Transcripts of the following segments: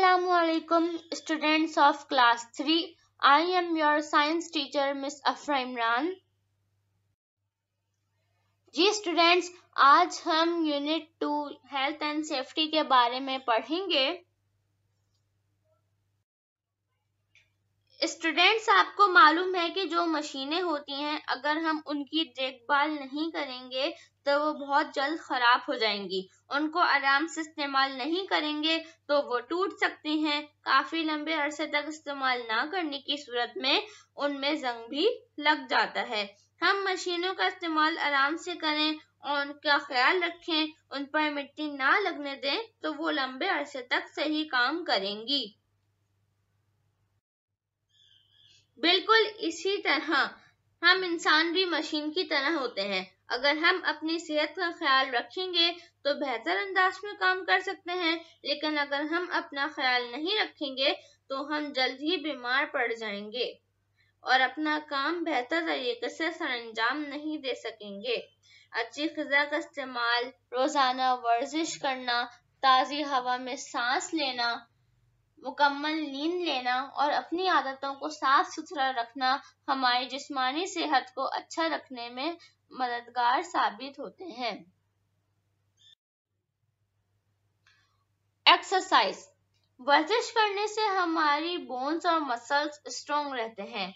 Assalamualaikum students of class 3 I am your science teacher Miss Afra Imran ji students आज हम unit two health and safety के बारे में पढ़ेंगे स्टूडेंट्स आपको मालूम है कि जो मशीनें होती हैं अगर हम उनकी देखभाल नहीं करेंगे तो वो बहुत जल्द खराब हो जाएंगी उनको आराम से इस्तेमाल नहीं करेंगे तो वो टूट सकती हैं काफी लंबे अरसे तक इस्तेमाल ना करने की सूरत में उनमें जंग भी लग जाता है हम मशीनों का इस्तेमाल आराम से करें और उनका ख्याल रखें उन पर मिट्टी ना लगने दें तो वो लंबे अरसे तक सही काम करेंगी बिल्कुल इसी तरह हम इंसान भी मशीन की तरह होते हैं अगर हम अपनी सेहत का ख्याल रखेंगे तो बेहतर अंदाज में काम कर सकते हैं लेकिन अगर हम अपना ख्याल नहीं रखेंगे तो हम जल्द ही बीमार पड़ जाएंगे और अपना काम बेहतर तरीके से सरंजाम नहीं दे सकेंगे अच्छी गजा का इस्तेमाल रोजाना वर्जिश करना ताज़ी हवा में सांस लेना मुकम्मल नींद लेना और अपनी आदतों को साफ सुथरा रखना हमारी जिस्मानी सेहत को अच्छा रखने में मददगार साबित होते हैं एक्सरसाइज वर्जिश करने से हमारी बोन्स और मसल्स स्ट्रोंग रहते हैं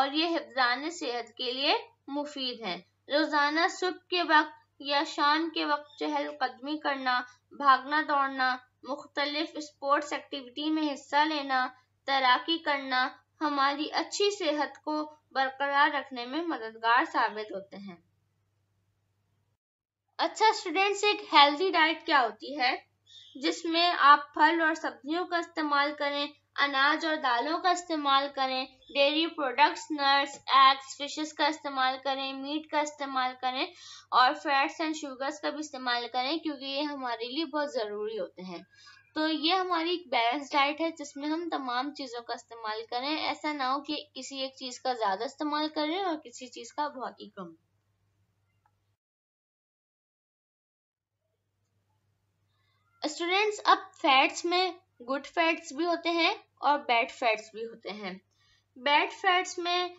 और ये हिफान सेहत के लिए मुफीद है रोजाना सुबह के वक्त या शाम के वक्त चहल कदमी करना भागना दौड़ना मुख्तलिफ स्पोर्ट्स एक्टिविटी में हिस्सा लेना तैराकी करना हमारी अच्छी सेहत को बरकरार रखने में मददगार साबित होते हैं अच्छा स्टूडेंट्स एक हेल्दी डाइट क्या होती है जिसमें आप फल और सब्जियों का इस्तेमाल करें अनाज और दालों का इस्तेमाल करें dairy products nuts eggs fishes का इस्तेमाल करें मीट का इस्तेमाल करें और फैट्स एंड शुगर्स का भी इस्तेमाल करें क्योंकि ये हमारे लिए बहुत ज़रूरी होते हैं तो ये हमारी एक बैलेंस डाइट है जिसमें हम तमाम चीज़ों का इस्तेमाल करें ऐसा ना हो कि किसी एक चीज़ का ज़्यादा इस्तेमाल करें और किसी चीज़ का बहुत ही कम स्टूडेंट्स अब फैट्स में गुड फैट्स भी होते हैं और बैड फैट्स भी होते हैं बैड फैट्स में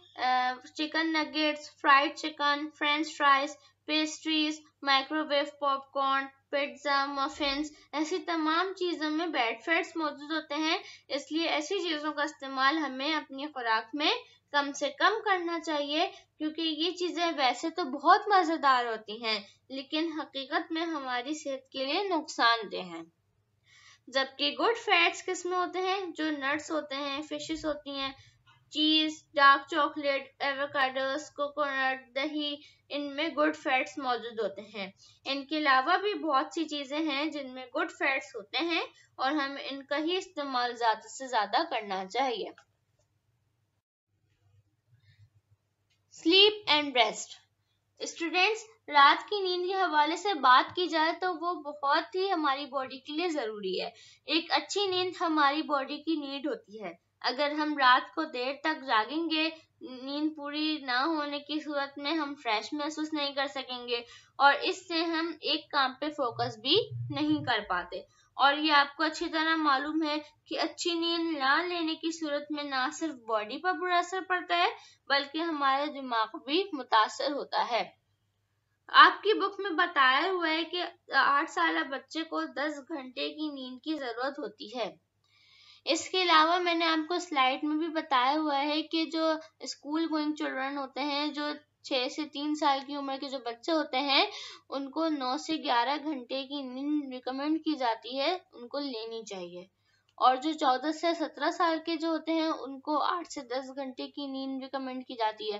chicken nuggets fried chicken french fries pastries microwave popcorn pizza muffins ऐसी तमाम चीज़ों में बैड फैट्स मौजूद होते हैं इसलिए ऐसी चीज़ों का इस्तेमाल हमें अपनी खुराक में कम से कम करना चाहिए क्योंकि ये चीज़ें वैसे तो बहुत मज़ेदार होती हैं लेकिन हकीकत में हमारी सेहत के लिए नुकसानदेह हैं जबकि गुड फैट्स किस में होते हैं जो नट्स होते हैं फिशेस होती हैं चीज डार्क चॉकलेट एवोकाडोस कोकोनट दही इनमें गुड फैट्स मौजूद होते हैं इनके अलावा भी बहुत सी चीज़ें हैं जिनमें गुड फैट्स होते हैं और हमें इनका ही इस्तेमाल ज़्यादा से ज़्यादा करना चाहिए स्लीप एंड रेस्ट स्टूडेंट्स रात की नींद के हवाले से बात की जाए तो वो बहुत ही हमारी बॉडी के लिए ज़रूरी है एक अच्छी नींद हमारी बॉडी की नीड होती है अगर हम रात को देर तक जागेंगे नींद पूरी ना होने की सूरत में हम फ्रेश महसूस नहीं कर सकेंगे और इससे हम एक काम पे फोकस भी नहीं कर पाते और ये आपको अच्छी तरह मालूम है कि अच्छी नींद ना लेने की सूरत में ना सिर्फ बॉडी पर बुरा असर पड़ता है बल्कि हमारे दिमाग भी मुतासर होता है आपकी बुक में बताया हुआ है कि आठ साल बच्चे को दस घंटे की नींद की जरूरत होती है इसके अलावा मैंने आपको स्लाइड में भी बताया हुआ है कि जो स्कूल गोइंग चिल्ड्रन होते हैं जो छः से तीन साल की उम्र के जो बच्चे होते हैं उनको नौ से ग्यारह घंटे की नींद रिकमेंड की जाती है उनको लेनी चाहिए और जो चौदह से सत्रह साल के जो होते हैं उनको आठ से दस घंटे की नींद रिकमेंड की जाती है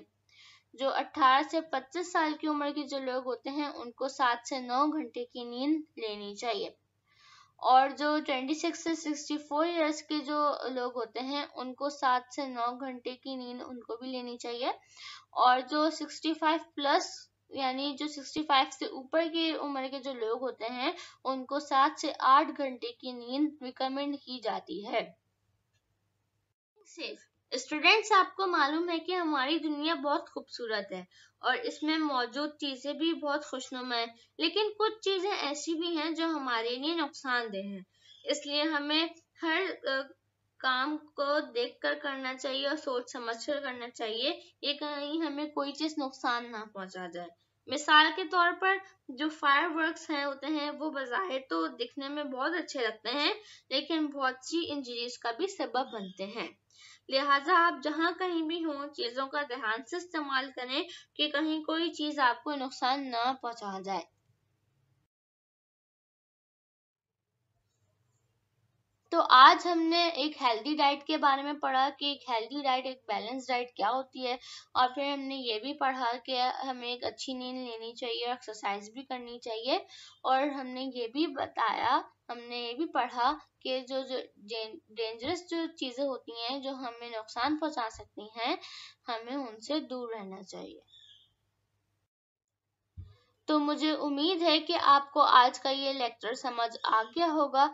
जो अट्ठारह से पच्चीस साल की उम्र के जो लोग होते हैं उनको सात से नौ घंटे की नींद लेनी चाहिए और जो 26 से 64 इयर्स के जो लोग होते हैं उनको सात से नौ घंटे की नींद उनको भी लेनी चाहिए और जो 65 प्लस यानी जो 65 से ऊपर की उम्र के जो लोग होते हैं उनको सात से आठ घंटे की नींद रिकमेंड की जाती है सेफ स्टूडेंट्स आपको मालूम है कि हमारी दुनिया बहुत खूबसूरत है और इसमें मौजूद चीज़ें भी बहुत खुशनुमा है लेकिन कुछ चीज़ें ऐसी भी हैं जो हमारे लिए नुकसानदेह हैं इसलिए हमें हर काम को देखकर करना चाहिए और सोच समझ कर करना चाहिए ये कहीं हमें कोई चीज़ नुकसान ना पहुंचा जाए मिसाल के तौर पर जो फायर वर्कस हैं होते हैं वो बाहर तो दिखने में बहुत अच्छे लगते हैं लेकिन बहुत सी इंजरीज का भी सबब बनते हैं लिहाजा आप जहाँ कहीं भी हों चीज़ों का ध्यान से इस्तेमाल करें कि कहीं कोई चीज़ आपको नुकसान ना पहुँचा जाए तो आज हमने एक हेल्दी डाइट के बारे में पढ़ा कि एक हेल्दी डाइट एक बैलेंस डाइट क्या होती है और फिर हमने ये भी पढ़ा कि हमें एक अच्छी नींद लेनी चाहिए एक्सरसाइज भी करनी चाहिए और हमने ये भी बताया हमने ये भी पढ़ा कि जो जो डेंजरस जो चीज़ें होती हैं जो हमें नुकसान पहुंचा सकती हैं हमें उनसे दूर रहना चाहिए तो मुझे उम्मीद है कि आपको आज का ये लेक्चर समझ आ गया होगा